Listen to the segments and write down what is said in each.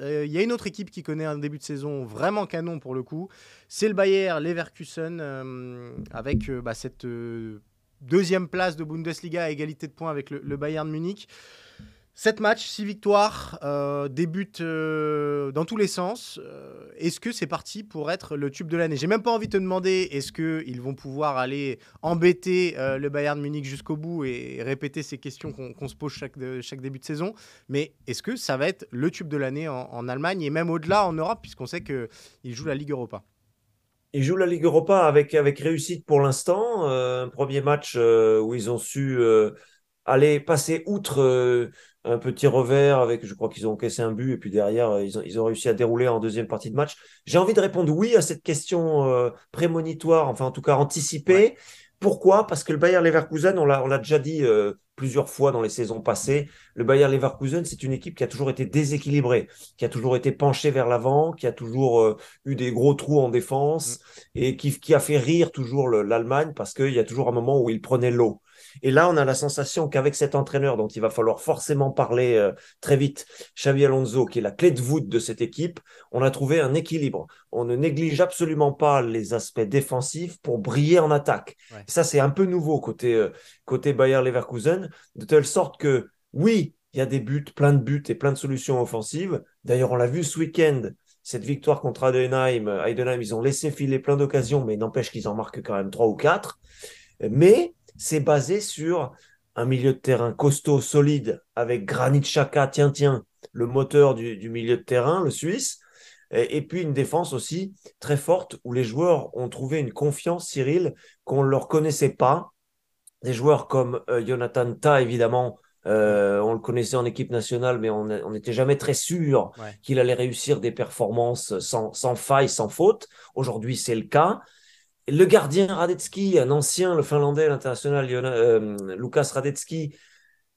Euh, il y a une autre équipe qui connaît un début de saison vraiment canon pour le coup. C'est le Bayer Leverkusen euh, avec euh, bah, cette deuxième place de Bundesliga à égalité de points avec le, le Bayern Munich. 7 matchs, 6 victoires, euh, euh, dans tous les sens. Euh, est-ce que c'est parti pour être le tube de l'année J'ai même pas envie de te demander est-ce qu'ils vont pouvoir aller embêter euh, le Bayern Munich jusqu'au bout et répéter ces questions qu'on se pose chaque, début de saison. Mais est-ce que ça va être le tube de l'année en, Allemagne et même au-delà en Europe, puisqu'on sait qu'ils jouent la Ligue Europa ils jouent la Ligue Europa avec, avec réussite pour l'instant. un premier match où ils ont su aller passer outre euh, un petit revers avec, je crois qu'ils ont encaissé un but et puis derrière, euh, ils ont, réussi à dérouler en deuxième partie de match. J'ai envie de répondre oui à cette question euh, prémonitoire, enfin en tout cas anticipée. Pourquoi Parce que le Bayern Leverkusen, on l'a déjà dit plusieurs fois dans les saisons passées, le Bayern Leverkusen, c'est une équipe qui a toujours été déséquilibrée, qui a toujours été penchée vers l'avant, qui a toujours eu des gros trous en défense mm. et qui, qui a fait rire toujours l'Allemagne parce qu'il y a toujours un moment où il prenait l'eau. Et là, on a la sensation qu'avec cet entraîneur dont il va falloir forcément parler euh, très vite, Xavi Alonso, qui est la clé de voûte de cette équipe, on a trouvé un équilibre. On ne néglige absolument pas les aspects défensifs pour briller en attaque. Ça, c'est un peu nouveau côté, euh, côté Bayer Leverkusen, de telle sorte que, oui, il y a des buts, plein de buts et plein de solutions offensives. D'ailleurs, on l'a vu ce week-end, cette victoire contre Adenheim. Adenheim, ils ont laissé filer plein d'occasions, mais n'empêche qu'ils en marquent quand même trois ou quatre. Mais c'est basé sur un milieu de terrain costaud, solide, avec Granit Chaka tiens, tiens, le moteur du, milieu de terrain, le Suisse, et, puis une défense aussi très forte où les joueurs ont trouvé une confiance, Cyril, qu'on ne leur connaissait pas. Des joueurs comme euh, Jonathan Ta, évidemment, euh, on le connaissait en équipe nationale, mais on n'était jamais très sûr qu'il allait réussir des performances sans, sans faille, sans faute. Aujourd'hui, c'est le cas le gardien Radetzky, un ancien, le finlandais, l'international euh, Lucas Radetzky,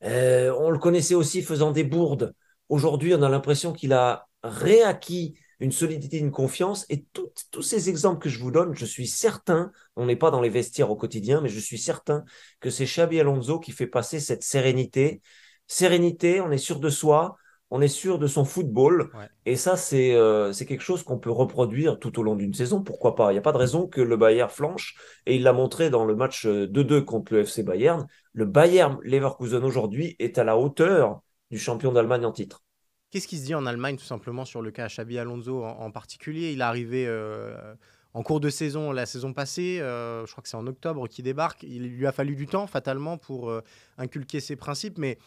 euh, on le connaissait aussi faisant des bourdes. Aujourd'hui, on a l'impression qu'il a réacquis une solidité, une confiance. Et tous ces exemples que je vous donne, je suis certain, on n'est pas dans les vestiaires au quotidien, mais je suis certain que c'est Xabi Alonso qui fait passer cette sérénité. Sérénité, on est sûr de soi, on est sûr de son football. Et ça, euh, c'est quelque chose qu'on peut reproduire tout au long d'une saison. Pourquoi pas Il n'y a pas de raison que le Bayern flanche. Et il l'a montré dans le match 2-2 euh, contre le FC Bayern. Le Bayern Leverkusen aujourd'hui est à la hauteur du champion d'Allemagne en titre. Qu'est-ce qui se dit en Allemagne tout simplement sur le cas Xabi Alonso en, particulier Il est arrivé euh, en cours de saison la saison passée, je crois que c'est en octobre qu'il débarque. Il lui a fallu du temps fatalement pour inculquer ses principes, mais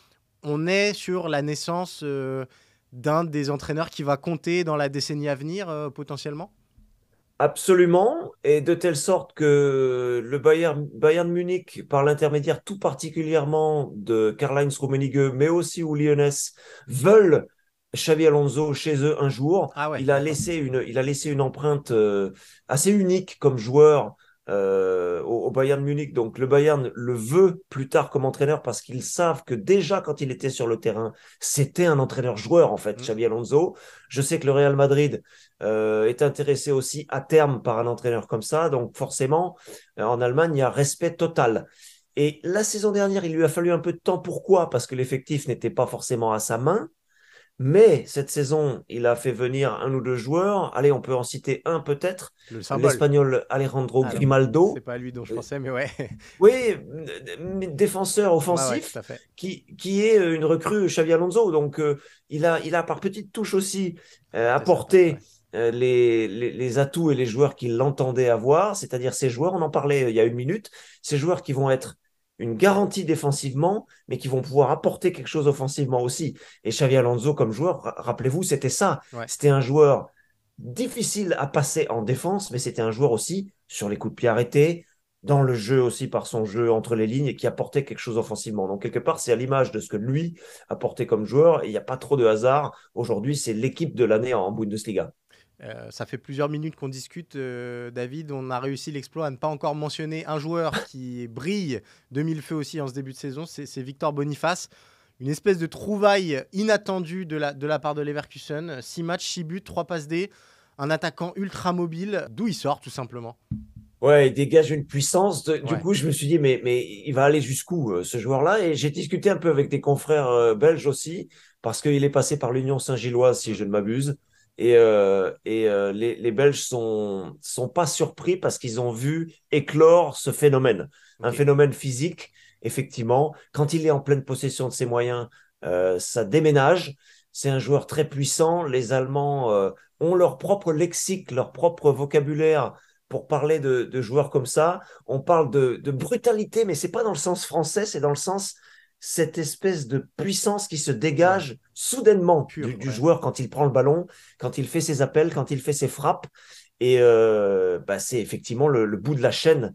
on est sur la naissance euh, d'un des entraîneurs qui va compter dans la décennie à venir euh, potentiellement Absolument, et de telle sorte que le Bayern, Bayern Munich, par l'intermédiaire tout particulièrement de Karl-Heinz Rummenigge, mais aussi ou Lyonnais, veulent Xavi Alonso chez eux un jour. Ah il, a laissé une, il a laissé une empreinte euh, assez unique comme joueur au Bayern Munich. Donc le Bayern le veut plus tard comme entraîneur parce qu'ils savent que déjà quand il était sur le terrain, c'était un entraîneur joueur en fait, mmh. Xavi Alonso. Je sais que le Real Madrid euh, est intéressé aussi à terme par un entraîneur comme ça. Donc forcément, euh, en Allemagne, il y a respect total. Et la saison dernière, il lui a fallu un peu de temps. Pourquoi Parce que l'effectif n'était pas forcément à sa main. Mais cette saison, il a fait venir un ou deux joueurs. Allez, on peut en citer un peut-être. L'Espagnol Alejandro Grimaldo. Ah Grimaldo. C'est pas lui dont je pensais, mais ouais. oui, défenseur offensif qui, qui est euh, une recrue Xavi Alonso. Donc, euh, il, a, il a par petite touche aussi euh, apporté. Les, les, les, atouts et les joueurs qu'il entendait avoir, c'est-à-dire ces joueurs, on en parlait il y a une minute, ces joueurs qui vont être une garantie défensivement, mais qui vont pouvoir apporter quelque chose offensivement aussi. Et Xavi Alonso, comme joueur, rappelez-vous, c'était ça. C'était un joueur difficile à passer en défense, mais c'était un joueur aussi sur les coups de pied arrêtés, dans le jeu aussi par son jeu entre les lignes et qui apportait quelque chose offensivement. Donc quelque part, c'est à l'image de ce que lui apportait comme joueur. Il n'y a pas trop de hasard. Aujourd'hui, c'est l'équipe de l'année en Bundesliga. Euh, ça fait plusieurs minutes qu'on discute, euh, David. On a réussi l'exploit à ne pas encore mentionner un joueur qui brille de mille feux aussi en ce début de saison, c'est Victor Boniface. Une espèce de trouvaille inattendue de la, de la part de Leverkusen. 6 matchs, 6 buts, 3 passes D. Un attaquant ultra mobile. D'où il sort tout simplement Ouais, il dégage une puissance. Du coup, je me suis dit, mais, mais il va aller jusqu'où euh, ce joueur-là Et j'ai discuté un peu avec des confrères belges aussi, parce qu'il est passé par l'Union Saint-Gilloise, si je ne m'abuse. Et, euh, euh, les, les, Belges sont, sont pas surpris parce qu'ils ont vu éclore ce phénomène, un phénomène physique. Effectivement, quand il est en pleine possession de ses moyens, euh, ça déménage. C'est un joueur très puissant. Les Allemands ont leur propre lexique, leur propre vocabulaire pour parler de, de joueurs comme ça. On parle de, de brutalité, mais c'est pas dans le sens français, c'est dans le sens cette espèce de puissance qui se dégage soudainement du, joueur quand il prend le ballon, quand il fait ses appels, quand il fait ses frappes. Et euh, bah, c'est effectivement le bout de la chaîne.